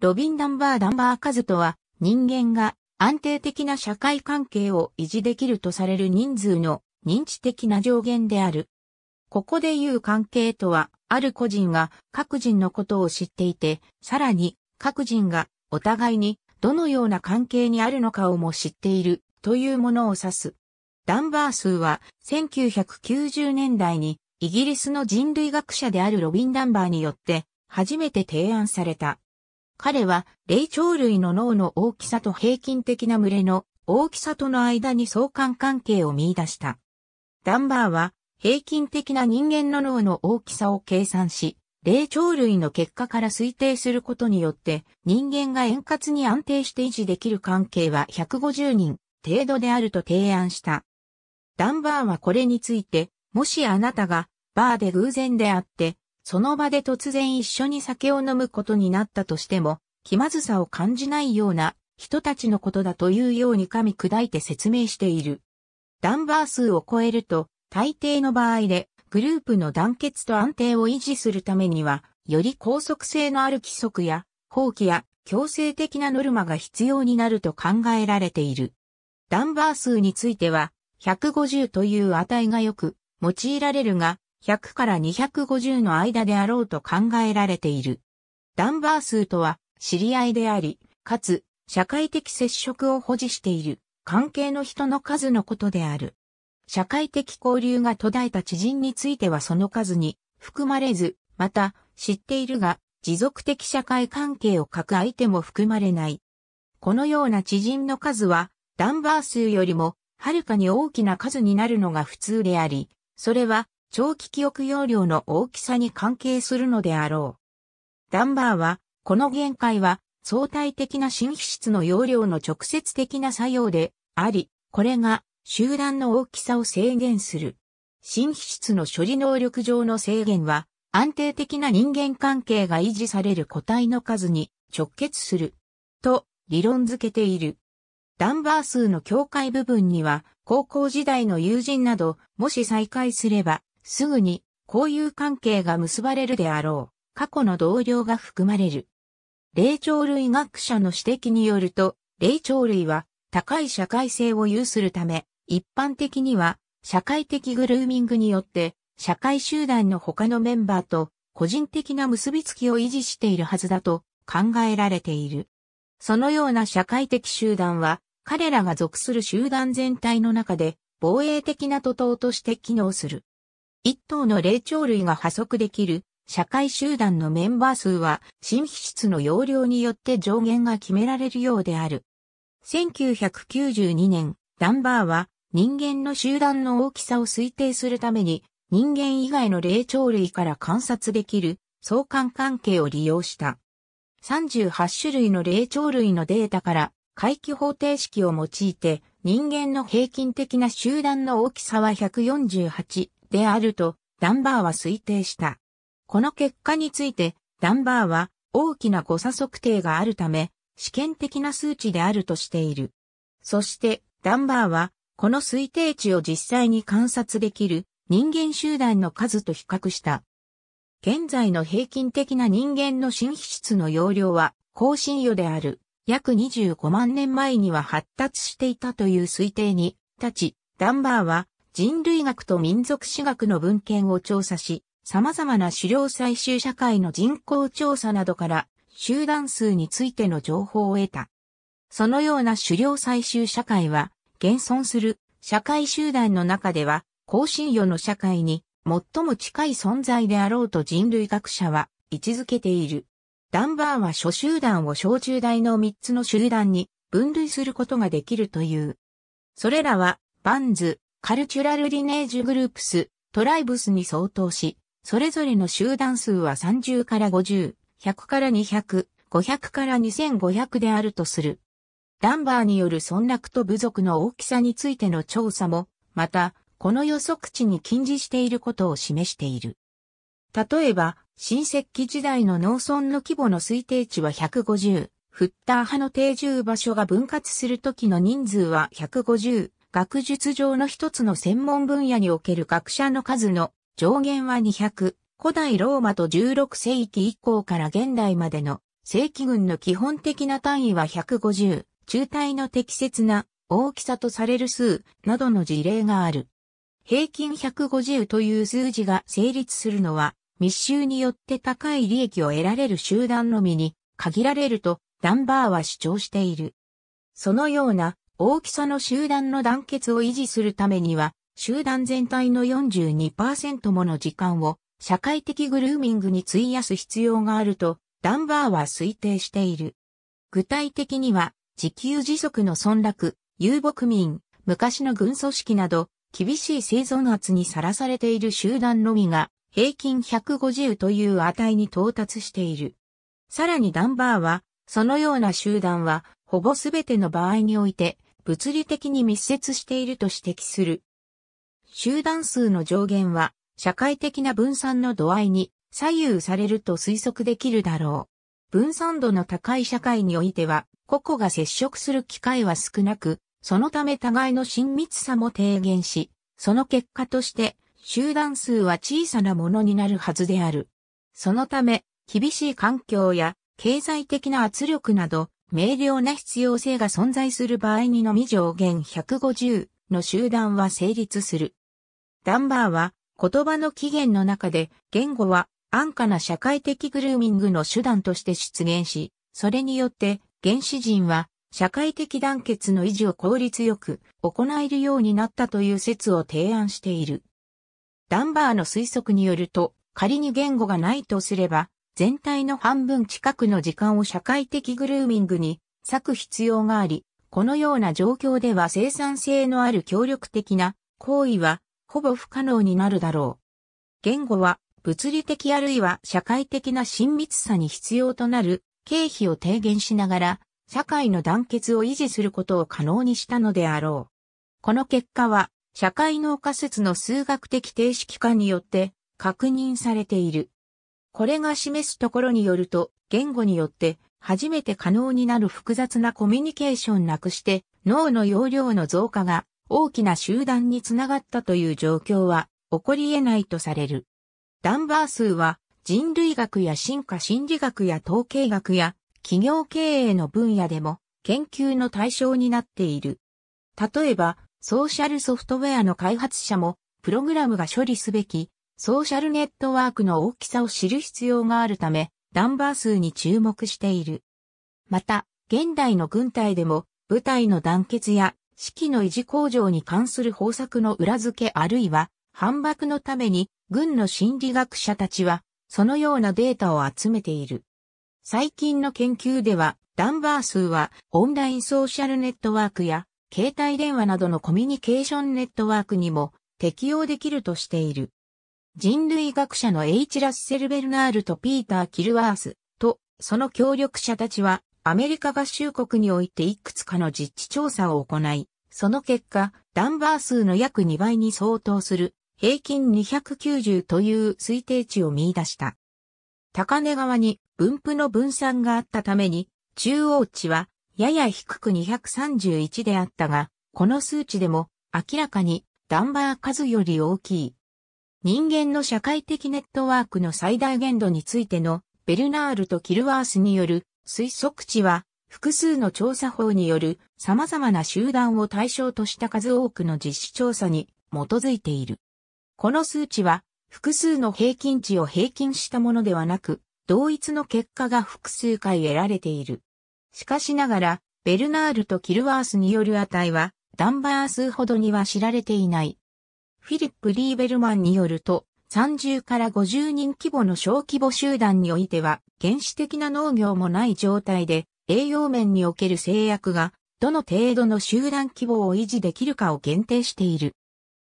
ロビン・ダンバー・ダンバー・カズとは、人間が安定的な社会関係を維持できるとされる人数の認知的な上限である。ここで言う関係とは、ある個人が各人のことを知っていて、さらに各人がお互いにどのような関係にあるのかをも知っているというものを指す。ダンバー数は1990年代にイギリスの人類学者であるロビン・ダンバーによって初めて提案された。彼は霊長類の脳の大きさと平均的な群れの大きさとの間に相関関係を見出した。ダンバーは平均的な人間の脳の大きさを計算し、霊長類の結果から推定することによって人間が円滑に安定して維持できる関係は150人程度であると提案した。ダンバーはこれについて、もしあなたがバーで偶然であってその場で突然一緒に酒を飲むことになったとしても、気まずさを感じないような人たちのことだというように噛み砕いて説明している。ダンバー数を超えると、大抵の場合で、グループの団結と安定を維持するためには、より高速性のある規則や、法規や強制的なノルマが必要になると考えられている。ダンバー数については、150という値がよく用いられるが、100から250の間であろうと考えられている。ダンバー数とは知り合いであり、かつ社会的接触を保持している関係の人の数のことである。社会的交流が途絶えた知人についてはその数に含まれず、また知っているが持続的社会関係を書く相手も含まれない。このような知人の数はダンバー数よりもはるかに大きな数になるのが普通であり、それは長期記憶容量の大きさに関係するのであろう。ダンバーは、この限界は相対的な新皮質の容量の直接的な作用であり、これが集団の大きさを制限する。新皮質の処理能力上の制限は、安定的な人間関係が維持される個体の数に直結する。と、理論づけている。ダンバー数の境界部分には、高校時代の友人など、もし再会すれば、すぐに交友関係が結ばれるであろう、過去の同僚が含まれる。霊長類学者の指摘によると、霊長類は高い社会性を有するため、一般的には社会的グルーミングによって社会集団の他のメンバーと個人的な結びつきを維持しているはずだと考えられている。そのような社会的集団は彼らが属する集団全体の中で防衛的な徒党として機能する。一頭の霊長類が破足できる社会集団のメンバー数は新皮質の容量によって上限が決められるようである。1992年、ダンバーは人間の集団の大きさを推定するために人間以外の霊長類から観察できる相関関係を利用した。38種類の霊長類のデータから回帰方程式を用いて人間の平均的な集団の大きさは148であると、ダンバーは推定した。この結果について、ダンバーは大きな誤差測定があるため、試験的な数値であるとしている。そして、ダンバーは、この推定値を実際に観察できる人間集団の数と比較した。現在の平均的な人間の新皮質の容量は、高信予である、約25万年前には発達していたという推定に、立ち、ダンバーは、人類学と民族史学の文献を調査し、様々な狩猟採集社会の人口調査などから集団数についての情報を得た。そのような狩猟採集社会は、現存する社会集団の中では、高信与の社会に最も近い存在であろうと人類学者は位置づけている。ダンバーは諸集団を小中大の3つの集団に分類することができるという。それらは、バンズ、カルチュラルリネージュグループス、トライブスに相当し、それぞれの集団数は30から50、100から200、500から2500であるとする。ダンバーによる村落と部族の大きさについての調査も、また、この予測値に近似していることを示している。例えば、新石器時代の農村の規模の推定値は150、フッター派の定住場所が分割するときの人数は150、学術上の一つの専門分野における学者の数の上限は200、古代ローマと16世紀以降から現代までの正規軍の基本的な単位は150、中隊の適切な大きさとされる数などの事例がある。平均150という数字が成立するのは密集によって高い利益を得られる集団のみに限られるとダンバーは主張している。そのような大きさの集団の団結を維持するためには、集団全体の42%もの時間を社会的グルーミングに費やす必要があると、ダンバーは推定している。具体的には、自給自足の村落、遊牧民、昔の軍組織など、厳しい生存圧にさらされている集団のみが、平均150という値に到達している。さらにダンバーは、そのような集団は、ほぼすべての場合において、物理的に密接していると指摘する。集団数の上限は社会的な分散の度合いに左右されると推測できるだろう。分散度の高い社会においては個々が接触する機会は少なく、そのため互いの親密さも低減し、その結果として集団数は小さなものになるはずである。そのため、厳しい環境や経済的な圧力など明瞭な必要性が存在する場合にのみ上限150の集団は成立する。ダンバーは言葉の起源の中で言語は安価な社会的グルーミングの手段として出現し、それによって原始人は社会的団結の維持を効率よく行えるようになったという説を提案している。ダンバーの推測によると、仮に言語がないとすれば、全体の半分近くの時間を社会的グルーミングに割く必要があり、このような状況では生産性のある協力的な行為はほぼ不可能になるだろう。言語は物理的あるいは社会的な親密さに必要となる経費を低減しながら社会の団結を維持することを可能にしたのであろう。この結果は社会脳仮説の数学的定式化によって確認されている。これが示すところによると、言語によって初めて可能になる複雑なコミュニケーションなくして脳の容量の増加が大きな集団につながったという状況は起こり得ないとされる。ダンバー数は人類学や進化心理学や統計学や企業経営の分野でも研究の対象になっている。例えば、ソーシャルソフトウェアの開発者もプログラムが処理すべきソーシャルネットワークの大きさを知る必要があるため、ダンバー数に注目している。また、現代の軍隊でも、部隊の団結や、士気の維持向上に関する方策の裏付けあるいは、反駁のために、軍の心理学者たちは、そのようなデータを集めている。最近の研究では、ダンバー数は、オンラインソーシャルネットワークや、携帯電話などのコミュニケーションネットワークにも適用できるとしている。人類学者の H. ラッセル・ベルナールとピーター・キルワースと、その協力者たちは、アメリカ合衆国においていくつかの実地調査を行い、その結果、ダンバー数の約2倍に相当する平均290という推定値を見出した。高根川に分布の分散があったために、中央値はやや低く231であったが、この数値でも明らかにダンバー数より大きい人間の社会的ネットワークの最大限度についてのベルナールとキルワースによる推測値は複数の調査法による様々な集団を対象とした数多くの実施調査に基づいている。この数値は複数の平均値を平均したものではなく、同一の結果が複数回得られている。しかしながら、ベルナールとキルワースによる値は、ダンバー数ほどには知られていないフィリップ・リーベルマンによると、30から50人規模の小規模集団においては、原始的な農業もない状態で、栄養面における制約が、どの程度の集団規模を維持できるかを限定している。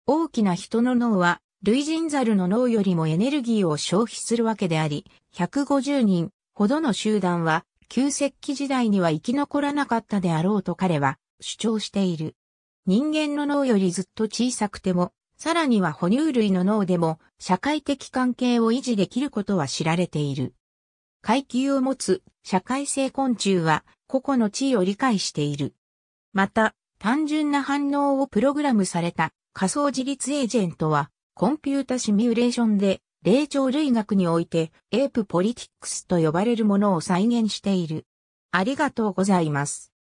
大きな人の脳は、類人猿の脳よりもエネルギーを消費するわけであり、150人ほどの集団は、旧石器時代には生き残らなかったであろうと彼は主張している。人間の脳よりずっと小さくても、さらには哺乳類の脳でも社会的関係を維持できることは知られている。階級を持つ社会性昆虫は個々の地位を理解している。また、単純な反応をプログラムされた仮想自立エージェントはコンピュータシミュレーションで霊長類学においてエープポリティクスと呼ばれるものを再現している。ありがとうございます。